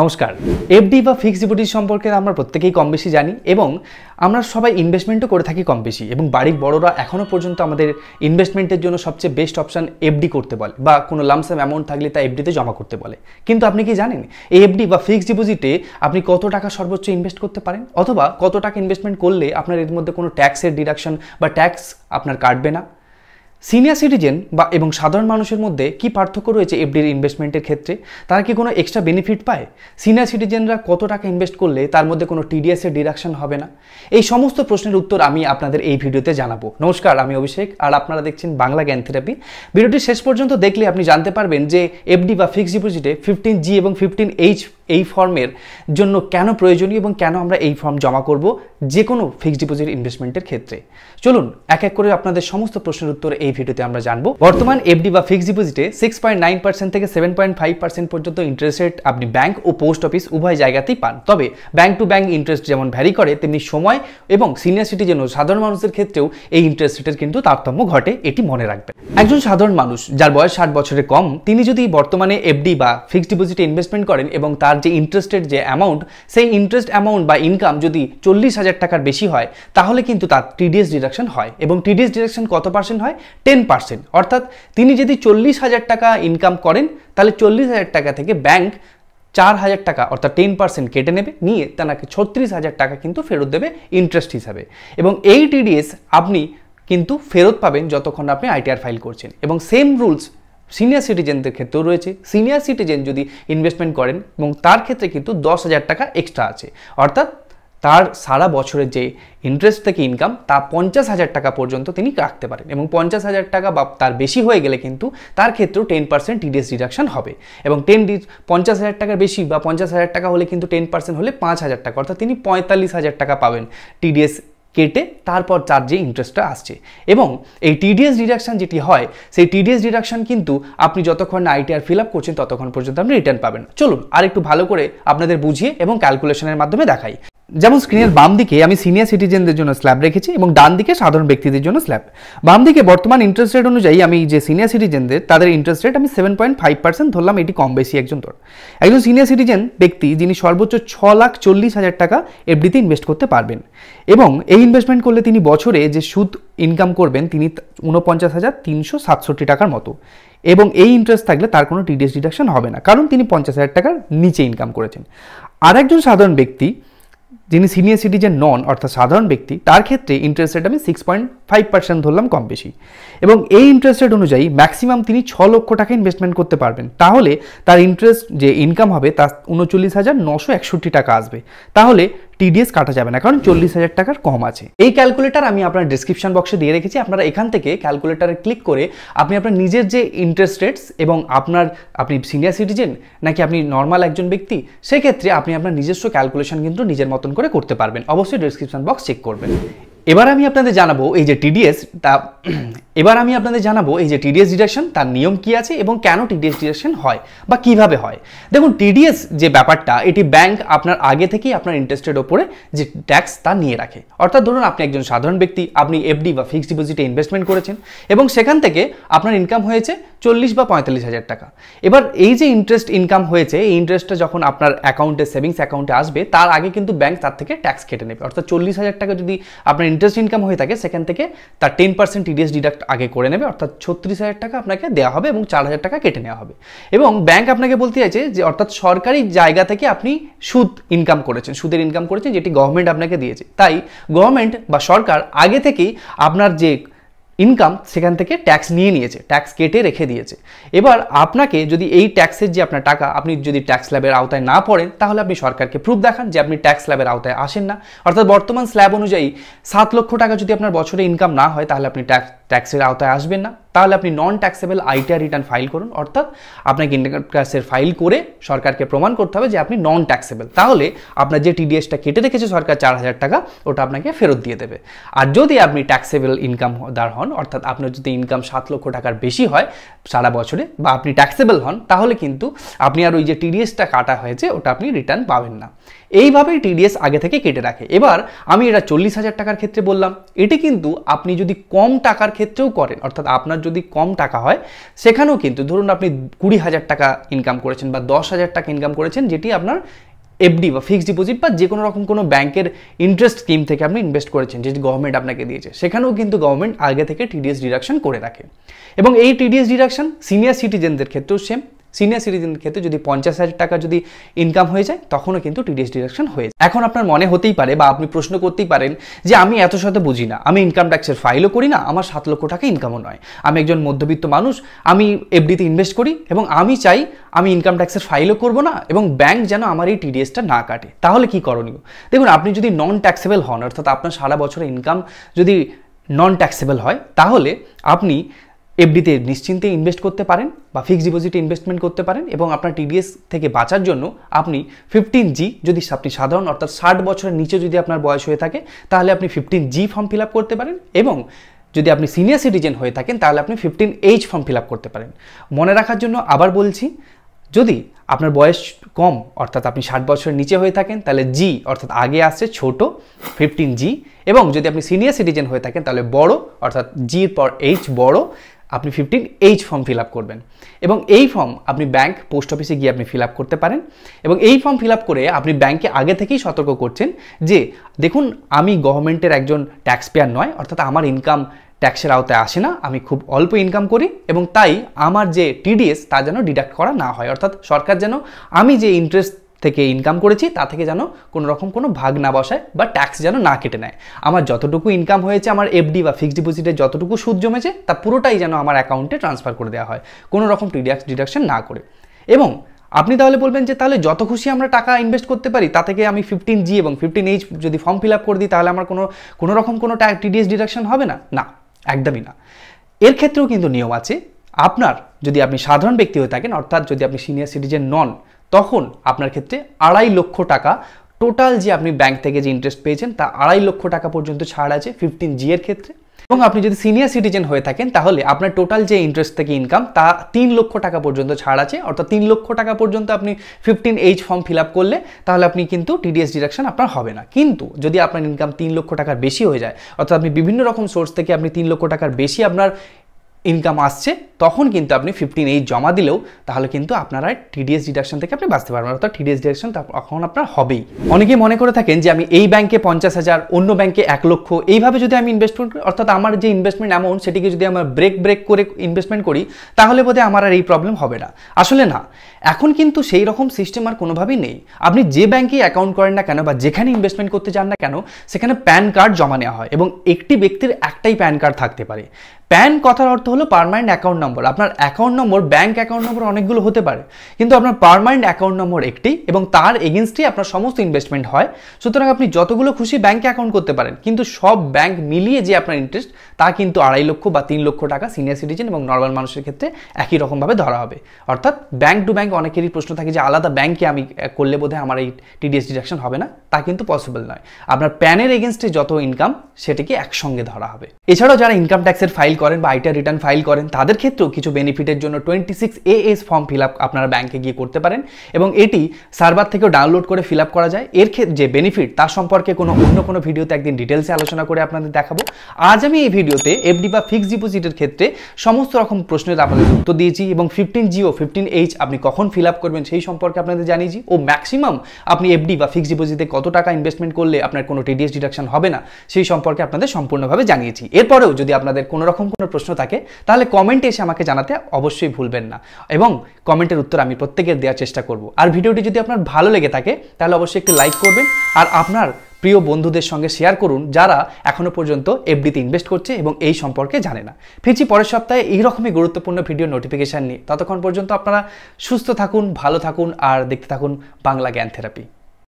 নমস্কার এফডি বা fixed deposit সম্পর্কে আমরা প্রত্যেকেই কম বেশি জানি এবং আমরা সবাই ইনভেস্টমেন্টও করে থাকি কম বেশি এবং বাড়ির বড়রা এখনও পর্যন্ত আমাদের ইনভেস্টমেন্টের জন্য সবচেয়ে বেস্ট অপশান এফডি করতে বলে বা কোনো লামসাম অ্যামাউন্ট থাকলে তা এফডিতে জমা করতে বলে কিন্তু আপনি কি জানেন এই এফডি বা ফিক্সড ডিপোজিটে আপনি কত টাকা সর্বোচ্চ ইনভেস্ট করতে পারেন অথবা কত টাকা ইনভেস্টমেন্ট করলে আপনার এর মধ্যে কোনো ট্যাক্সের ডিডাকশন বা ট্যাক্স আপনার কাটবে না সিনিয়র সিটিজেন বা এবং সাধারণ মানুষের মধ্যে কি পার্থক্য রয়েছে এফডির ইনভেস্টমেন্টের ক্ষেত্রে তারা কি কোনো এক্সট্রা বেনিফিট পায় সিনিয়র সিটিজেনরা কত টাকা ইনভেস্ট করলে তার মধ্যে কোনো টিডিএসের ডিডাকশন হবে না এই সমস্ত প্রশ্নের উত্তর আমি আপনাদের এই ভিডিওতে জানাবো নমস্কার আমি অভিষেক আর আপনারা দেখছেন বাংলা জ্ঞান থেরাপি ভিডিওটি শেষ পর্যন্ত দেখলে আপনি জানতে পারবেন যে এফডি বা ফিক্সড ডিপোজিটে ফিফটিন জি এবং ফিফটিন এইচ এই ফর্মের জন্য কেন প্রয়োজনীয় এবং কেন আমরা এই ফর্ম জমা করব যে কোনো ফিক্সড ডিপোজিট ইনভেস্টমেন্টের ক্ষেত্রে চলুন এক এক করে আপনাদের সমস্ত প্রশ্নের উত্তর এই ভিডিওতে আমরা জানবো বর্তমান এফডি বা ফিক্সড ডিপোজিটে সিক্স পয়েন্ট নাইন পার্সেন্ট থেকে সেভেন পয়েন্ট ফাইভ পার্সেন্ট পর্যন্ত ইন্টারেস্ট রেট আপনি ব্যাংক ও পোস্ট অফিস উভয় জায়গাতেই পান তবে ব্যাংক টু ব্যাংক ইন্টারেস্ট যেমন ভ্যারি করে তেমনি সময় এবং সিনিয়র সিটিজেন ও সাধারণ মানুষের ক্ষেত্রেও এই ইন্টারেস্ট রেটের কিন্তু তারতম্য ঘটে এটি মনে রাখবেন একজন সাধারণ মানুষ যার বয়স ষাট বছরের কম তিনি যদি বর্তমানে এফডি বা ফিক্সড ডিপোজিটে ইনভেস্টমেন্ট করেন এবং তার যে ইন্টারেস্টের যে অ্যামাউন্ট সেই ইন্টারেস্ট অ্যামাউন্ট বা ইনকাম যদি চল্লিশ হাজার টাকার বেশি হয় তাহলে কিন্তু তার টিডিএস ডিডাকশন হয় এবং টিডিএস ডিডাকশন কত পার্সেন্ট হয় টেন পার্সেন্ট অর্থাৎ তিনি যদি চল্লিশ হাজার টাকা ইনকাম করেন তাহলে চল্লিশ হাজার টাকা থেকে ব্যাংক চার হাজার টাকা অর্থাৎ টেন পার্সেন্ট কেটে নেবে নিয়ে তাকে ছত্রিশ হাজার টাকা কিন্তু ফেরত দেবে ইন্টারেস্ট হিসাবে এবং এই টিডিএস আপনি কিন্তু ফেরত পাবেন যতক্ষণ আপনি আইটিআর ফাইল করছেন এবং সেম রুলস সিনিয়র সিটিজেনদের ক্ষেত্রেও রয়েছে সিনিয়র সিটিজেন যদি ইনভেস্টমেন্ট করেন এবং তার ক্ষেত্রে কিন্তু দশ হাজার টাকা এক্সট্রা আছে অর্থাৎ তার সারা বছরের যে ইন্টারেস্ট থেকে ইনকাম তা পঞ্চাশ হাজার টাকা পর্যন্ত তিনি রাখতে পারেন এবং পঞ্চাশ হাজার টাকা বা তার বেশি হয়ে গেলে কিন্তু তার ক্ষেত্রেও টেন পার্সেন্ট টিডিএস ডিডাকশন হবে এবং টেন পঞ্চাশ হাজার টাকার বেশি বা পঞ্চাশ হাজার টাকা হলে কিন্তু টেন পার্সেন্ট হলে পাঁচ হাজার টাকা অর্থাৎ তিনি পঁয়তাল্লিশ হাজার টাকা পাবেন টিডিএস কেটে তারপর তার যে ইন্টারেস্টটা আসছে এবং এই টিডিএস ডিডাকশান যেটি হয় সেই টিডিএস ডিডাকশান কিন্তু আপনি যতক্ষণ না আইটিআর ফিল আপ করছেন ততক্ষণ পর্যন্ত আপনি রিটার্ন পাবেন চলুন আর একটু ভালো করে আপনাদের বুঝিয়ে এবং ক্যালকুলেশনের মাধ্যমে দেখাই যেমন স্ক্রিনের বাম দিকে আমি সিনিয়র সিটিজেনদের জন্য স্ল্যাব রেখেছি এবং ডান দিকে সাধারণ ব্যক্তিদের জন্য স্ল্যাব বাম দিকে বর্তমান ইন্টারেস্ট রেট অনুযায়ী আমি যে সিনিয়র সিটিজেনদের তাদের ইন্টারেস্ট রেট আমি সেভেন পয়েন্ট ফাইভ পার্সেন্ট ধরলাম এটি কম বেশি একজন ধর একজন সিনিয়র সিটিজেন ব্যক্তি যিনি সর্বোচ্চ ছ লাখ চল্লিশ হাজার টাকা এফডিতে ইনভেস্ট করতে পারবেন এবং এই ইনভেস্টমেন্ট করলে তিনি বছরে যে সুদ ইনকাম করবেন তিনি উনপঞ্চাশ হাজার তিনশো সাতষট্টি টাকার মতো এবং এই ইন্টারেস্ট থাকলে তার কোনো টিডিএস ডিডাকশন হবে না কারণ তিনি পঞ্চাশ হাজার টাকার নিচে ইনকাম করেছেন আর একজন সাধারণ ব্যক্তি যিনি সিনিয়র সিটিজেন নন অর্থাৎ সাধারণ ব্যক্তি তার ক্ষেত্রে ইন্টারেস্ট রেট আমি সিক্স পয়েন্ট ফাইভ পার্সেন্ট ধরলাম কম বেশি এবং এই ইন্টারেস্ট রেট অনুযায়ী ম্যাক্সিমাম তিনি ছ লক্ষ টাকা ইনভেস্টমেন্ট করতে পারবেন তাহলে তার ইন্টারেস্ট যে ইনকাম হবে তা উনচল্লিশ হাজার নশো একষট্টি টাকা আসবে তাহলে টিডিএস কাটা যাবে না কারণ চল্লিশ হাজার টাকার কম আছে এই ক্যালকুলেটার আমি আপনার ডিসক্রিপশন বক্সে দিয়ে রেখেছি আপনারা এখান থেকে ক্যালকুলেটারে ক্লিক করে আপনি আপনার নিজের যে ইন্টারেস্ট রেটস এবং আপনার আপনি সিনিয়র সিটিজেন নাকি আপনি নর্মাল একজন ব্যক্তি সেক্ষেত্রে আপনি আপনার নিজস্ব ক্যালকুলেশন কিন্তু নিজের মতন করে করতে পারবেন অবশ্যই ডিসক্রিপশন বক্স চেক করবেন এবার আমি আপনাদের জানাবো এই যে টিডিএস তা এবার আমি আপনাদের জানাবো এই যে টিডিএস ডিডাকশন তার নিয়ম কি আছে এবং কেন টিডিএস ডিডাকশন হয় বা কিভাবে হয় দেখুন টিডিএস যে ব্যাপারটা এটি ব্যাংক আপনার আগে থেকেই আপনার ইন্টারেস্টের ওপরে যে ট্যাক্স তা নিয়ে রাখে অর্থাৎ ধরুন আপনি একজন সাধারণ ব্যক্তি আপনি এফডি বা ফিক্সড ডিপোজিটে ইনভেস্টমেন্ট করেছেন এবং সেখান থেকে আপনার ইনকাম হয়েছে চল্লিশ বা পঁয়তাল্লিশ হাজার টাকা এবার এই যে ইন্টারেস্ট ইনকাম হয়েছে এই ইন্টারেস্টটা যখন আপনার অ্যাকাউন্টে সেভিংস অ্যাকাউন্টে আসবে তার আগে কিন্তু ব্যাংক তার থেকে ট্যাক্স কেটে নেবে অর্থাৎ চল্লিশ হাজার টাকা যদি আপনার ইন্টারেস্ট ইনকাম হয়ে থাকে সেখান থেকে তার টেন পার্সেন্ট টিডিএস ডিডাক্ট আগে করে নেবে অর্থাৎ ছত্রিশ হাজার টাকা আপনাকে দেওয়া হবে এবং চার হাজার টাকা কেটে নেওয়া হবে এবং ব্যাংক আপনাকে বলতে চাইছে যে অর্থাৎ সরকারি জায়গা থেকে আপনি সুদ ইনকাম করেছেন সুদের ইনকাম করেছেন যেটি গভর্নমেন্ট আপনাকে দিয়েছে তাই গভর্নমেন্ট বা সরকার আগে থেকেই আপনার যে ইনকাম সেখান থেকে ট্যাক্স নিয়ে নিয়েছে ট্যাক্স কেটে রেখে দিয়েছে এবার আপনাকে যদি এই ট্যাক্সের যে আপনার টাকা আপনি যদি ট্যাক্স স্ল্যাবের আওতায় না পড়েন তাহলে আপনি সরকারকে প্রুফ দেখান যে আপনি ট্যাক্স স্ল্যাবের আওতায় আসেন না অর্থাৎ বর্তমান স্ল্যাব অনুযায়ী সাত লক্ষ টাকা যদি আপনার বছরে ইনকাম না হয় তাহলে আপনি ট্যাক্স ট্যাক্সের আওতায় আসবেন না তাহলে আপনি non taxable ITR return file করুন অর্থাৎ আপনাকে ইনকাম ট্যাক্সের ফাইল করে সরকারকে প্রমাণ করতে হবে যে আপনি নন ট্যাক্সেবল তাহলে আপনার যে টিডিএসটা কেটে রেখেছে সরকার চার হাজার টাকা ওটা আপনাকে ফেরত দিয়ে দেবে আর যদি আপনি ট্যাক্সেবল ইনকাম দার হন অর্থাৎ আপনার যদি ইনকাম সাত লক্ষ টাকার বেশি হয় সারা বছরে বা আপনি ট্যাক্সেবল হন তাহলে কিন্তু আপনি আর ওই যে টিডিএসটা কাটা হয়েছে ওটা আপনি রিটার্ন পাবেন না এইভাবেই টিডিএস আগে থেকে কেটে রাখে এবার আমি এটা চল্লিশ হাজার টাকার ক্ষেত্রে বললাম এটি কিন্তু আপনি যদি কম টাকার ক্ষেত্রেও করেন অর্থাৎ আপনার যদি কম টাকা হয় সেখানেও কিন্তু ধরুন আপনি কুড়ি হাজার টাকা ইনকাম করেছেন বা দশ হাজার টাকা ইনকাম করেছেন যেটি আপনার এফডি বা ফিক্সড ডিপোজিট বা যে কোনো রকম কোনো ব্যাংকের ইন্টারেস্ট স্কিম থেকে আপনি ইনভেস্ট করেছেন যেটি গভর্নমেন্ট আপনাকে দিয়েছে সেখানেও কিন্তু গভর্নমেন্ট আগে থেকে টিডিএস ডিডাকশন করে রাখে এবং এই টিডিএস ডিডাকশন সিনিয়র সিটিজেনদের ক্ষেত্রেও সেম সিনিয়র সিটিজেনের ক্ষেত্রে যদি পঞ্চাশ হাজার টাকা যদি ইনকাম হয়ে যায় তখনও কিন্তু টিডিএস ডিডাকশন হয়ে যায় এখন আপনার মনে হতেই পারে বা আপনি প্রশ্ন করতেই পারেন যে আমি এত শত বুঝি না আমি ইনকাম ট্যাক্সের ফাইলও করি না আমার সাত লক্ষ টাকা ইনকামও নয় আমি একজন মধ্যবিত্ত মানুষ আমি এফডিতে ইনভেস্ট করি এবং আমি চাই আমি ইনকাম ট্যাক্সের ফাইলও করব না এবং ব্যাংক যেন আমার এই টিডিএসটা না কাটে তাহলে কি করণীয় দেখুন আপনি যদি নন ট্যাক্সেবল হন অর্থাৎ আপনার সারা বছরের ইনকাম যদি নন ট্যাক্সেবল হয় তাহলে আপনি এফডিতে নিশ্চিন্তে ইনভেস্ট করতে পারেন বা ফিক্সড ডিপোজিটে ইনভেস্টমেন্ট করতে পারেন এবং আপনার টিডিএস থেকে বাঁচার জন্য আপনি ফিফটিন জি যদি আপনি সাধারণ অর্থাৎ ষাট বছরের নিচে যদি আপনার বয়স হয়ে থাকে তাহলে আপনি ফিফটিন জি ফর্ম ফিল করতে পারেন এবং যদি আপনি সিনিয়র সিটিজেন হয়ে থাকেন তাহলে আপনি ফিফটিন এইচ ফর্ম ফিল করতে পারেন মনে রাখার জন্য আবার বলছি যদি আপনার বয়স কম অর্থাৎ আপনি ষাট বছরের নিচে হয়ে থাকেন তাহলে জি অর্থাৎ আগে আসছে ছোট ফিফটিন জি এবং যদি আপনি সিনিয়র সিটিজেন হয়ে থাকেন তাহলে বড় অর্থাৎ জির পর এইচ বড় আপনি fifteen H form fill up করবেন এবং এই ফর্ম আপনি ব্যাংক পোস্ট অফিসে গিয়ে আপনি ফিল আপ করতে পারেন এবং এই ফর্ম ফিল আপ করে আপনি ব্যাংকে আগে থেকেই সতর্ক করছেন যে দেখুন আমি গভর্নমেন্টের একজন ট্যাক্স পেয়ার নয় অর্থাৎ আমার ইনকাম ট্যাক্সের আওতায় আসে না আমি খুব অল্প ইনকাম করি এবং তাই আমার যে টিডিএস তা যেন ডিডাক্ট করা না হয় অর্থাৎ সরকার যেন আমি যে ইন্টারেস্ট থেকে ইনকাম করেছি তা থেকে যেন কোনো রকম কোনো ভাগ না বসায় বা ট্যাক্স যেন না কেটে নেয় আমার যতটুকু ইনকাম হয়েছে আমার এফডি বা ফিক্সড ডিপোজিটে যতটুকু সুদ জমেছে তা পুরোটাই যেন আমার অ্যাকাউন্টে ট্রান্সফার করে দেওয়া হয় কোনো রকম ডিডাক্স ডিডাকশন না করে এবং আপনি তাহলে বলবেন যে তাহলে যত খুশি আমরা টাকা ইনভেস্ট করতে পারি তা থেকে আমি ফিফটিন জি এবং ফিফটিন এইচ যদি ফর্ম ফিল আপ করে দিই তাহলে আমার কোনো কোনো রকম কোনো ট্যাক্স টিডিএস ডিডাকশন হবে না না একদমই না এর ক্ষেত্রেও কিন্তু নিয়ম আছে আপনার যদি আপনি সাধারণ ব্যক্তি হয়ে থাকেন অর্থাৎ যদি আপনি সিনিয়র সিটিজেন নন তখন আপনার ক্ষেত্রে আড়াই লক্ষ টাকা টোটাল যে আপনি ব্যাংক থেকে যে ইন্টারেস্ট পেয়েছেন তা আড়াই লক্ষ টাকা পর্যন্ত ছাড় আছে ফিফটিন জি এর ক্ষেত্রে এবং আপনি যদি সিনিয়র সিটিজেন হয়ে থাকেন তাহলে আপনার টোটাল যে ইন্টারেস্ট থেকে ইনকাম তা তিন লক্ষ টাকা পর্যন্ত ছাড় আছে অর্থাৎ তিন লক্ষ টাকা পর্যন্ত আপনি fifteen H form fill up করলে তাহলে আপনি কিন্তু টিডিএস ডিডাকশন আপনার হবে না কিন্তু যদি আপনার ইনকাম তিন লক্ষ টাকার বেশি হয়ে যায় অর্থাৎ আপনি বিভিন্ন রকম সোর্স থেকে আপনি তিন লক্ষ টাকার বেশি আপনার ইনকাম আসছে তখন কিন্তু আপনি ফিফটিন এইট জমা দিলেও তাহলে কিন্তু আপনারা টিডিএস ডিডাকশন থেকে আপনি বাঁচতে পারবেন অর্থাৎ টিডিএস ডিডাকশন তখন আপনার হবেই অনেকেই মনে করে থাকেন যে আমি এই ব্যাংকে পঞ্চাশ হাজার অন্য ব্যাংকে এক লক্ষ এইভাবে যদি আমি ইনভেস্টমেন্ট অর্থাৎ আমার যে ইনভেস্টমেন্ট অ্যামাউন্ট সেটিকে যদি আমরা ব্রেক ব্রেক করে ইনভেস্টমেন্ট করি তাহলে বোধহয় আমার আর এই প্রবলেম হবে না আসলে না এখন কিন্তু সেই রকম সিস্টেম আর কোনোভাবেই নেই আপনি যে ব্যাংকেই অ্যাকাউন্ট করেন না কেন বা যেখানে ইনভেস্টমেন্ট করতে চান না কেন সেখানে প্যান কার্ড জমা নেওয়া হয় এবং একটি ব্যক্তির একটাই প্যান কার্ড থাকতে পারে প্যান কথার অর্থ হলো পারমানেন্ট অ্যাকাউন্ট নম্বর আপনার account number bank account number অনেকগুলো হতে পারে কিন্তু আপনার পারমানেন্ট অ্যাকাউন্ট নম্বর একটি এবং তার এগেনস্টই আপনার সমস্ত ইনভেস্টমেন্ট হয় সুতরাং আপনি যতগুলো খুশি ব্যাঙ্কে অ্যাকাউন্ট করতে পারেন কিন্তু সব ব্যাঙ্ক মিলিয়ে যে আপনার ইন্টারেস্ট তা কিন্তু আড়াই লক্ষ বা তিন লক্ষ টাকা সিনিয়র সিটিজেন এবং নর্মাল মানুষের ক্ষেত্রে একই রকমভাবে ধরা হবে অর্থাৎ ব্যাঙ্ক টু ব্যাঙ্ক অনেকেরই প্রশ্ন থাকে যে আলাদা ব্যাঙ্কে আমি করলে বোধহয় আমার এই টিডিএস ডিডাকশন হবে না তা কিন্তু পসিবল নয় আপনার প্যানের এগেনস্টে যত ইনকাম সেটিকে একসঙ্গে ধরা হবে এছাড়াও যারা ইনকাম ট্যাক্সের ফাইল ফাইল করেন বা আইটার রিটার্ন ফাইল করেন তাদের ক্ষেত্রেও কিছু বেনিফিটের জন্য twenty six A S form fill up আপনারা ব্যাঙ্কে গিয়ে করতে পারেন এবং এটি সার্ভার থেকেও ডাউনলোড করে ফিল আপ করা যায় এর ক্ষেত্রে যে বেনিফিট তার সম্পর্কে কোনো অন্য কোনো ভিডিওতে একদিন ডিটেলসে আলোচনা করে আপনাদের দেখাবো আজ আমি এই ভিডিওতে এফডি বা ফিক্সড ডিপোজিটের ক্ষেত্রে সমস্ত রকম প্রশ্নের আপনাদের উত্তর দিয়েছি এবং ফিফটিন জিও ফিফটিন এইচ আপনি কখন ফিল আপ করবেন সেই সম্পর্কে আপনাদের জানিয়েছি ও ম্যাক্সিমাম আপনি এফডি বা ফিক্সড ডিপোজিটে কত টাকা ইনভেস্টমেন্ট করলে আপনার কোনো টিডিএস ডিডাকশন হবে না সেই সম্পর্কে আপনাদের সম্পূর্ণভাবে জানিয়েছি এরপরেও যদি আপনাদের কোনো রকম এরকম কোনো প্রশ্ন থাকে তাহলে কমেন্টে এসে আমাকে জানাতে অবশ্যই ভুলবেন না এবং কমেন্টের উত্তর আমি প্রত্যেকের দেওয়ার চেষ্টা করব আর ভিডিওটি যদি আপনার ভালো লেগে থাকে তাহলে অবশ্যই একটি লাইক করবেন আর আপনার প্রিয় বন্ধুদের সঙ্গে শেয়ার করুন যারা এখনও পর্যন্ত এফডিতে ইনভেস্ট করছে এবং এই সম্পর্কে জানে না ফিরছি পরের সপ্তাহে এই রকমই গুরুত্বপূর্ণ ভিডিও নোটিফিকেশান নিয়ে ততক্ষণ পর্যন্ত আপনারা সুস্থ থাকুন ভালো থাকুন আর দেখতে থাকুন বাংলা জ্ঞান থেরাপি